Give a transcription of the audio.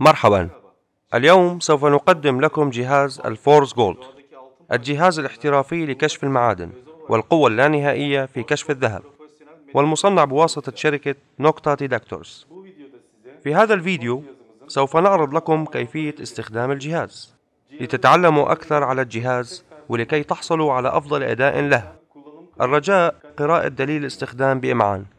مرحبا اليوم سوف نقدم لكم جهاز الفورس جولد الجهاز الاحترافي لكشف المعادن والقوة اللانهائية في كشف الذهب والمصنع بواسطة شركة نوكتا ديدكتورز في هذا الفيديو سوف نعرض لكم كيفية استخدام الجهاز لتتعلموا أكثر على الجهاز ولكي تحصلوا على أفضل أداء له الرجاء قراءة دليل الاستخدام بإمعان